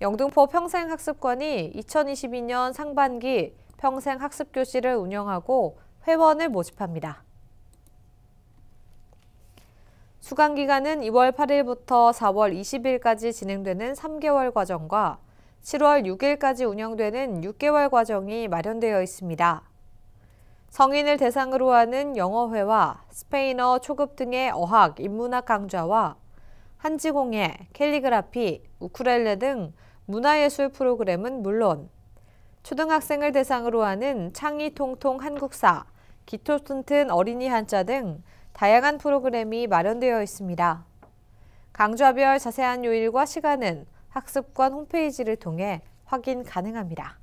영등포 평생학습관이 2022년 상반기 평생학습교실을 운영하고 회원을 모집합니다. 수강기간은 2월 8일부터 4월 20일까지 진행되는 3개월 과정과 7월 6일까지 운영되는 6개월 과정이 마련되어 있습니다. 성인을 대상으로 하는 영어회화, 스페인어 초급 등의 어학, 인문학 강좌와 한지공예, 캘리그라피, 우쿨렐레 등 문화예술 프로그램은 물론 초등학생을 대상으로 하는 창의통통 한국사, 기토튼튼 어린이 한자 등 다양한 프로그램이 마련되어 있습니다. 강좌별 자세한 요일과 시간은 학습관 홈페이지를 통해 확인 가능합니다.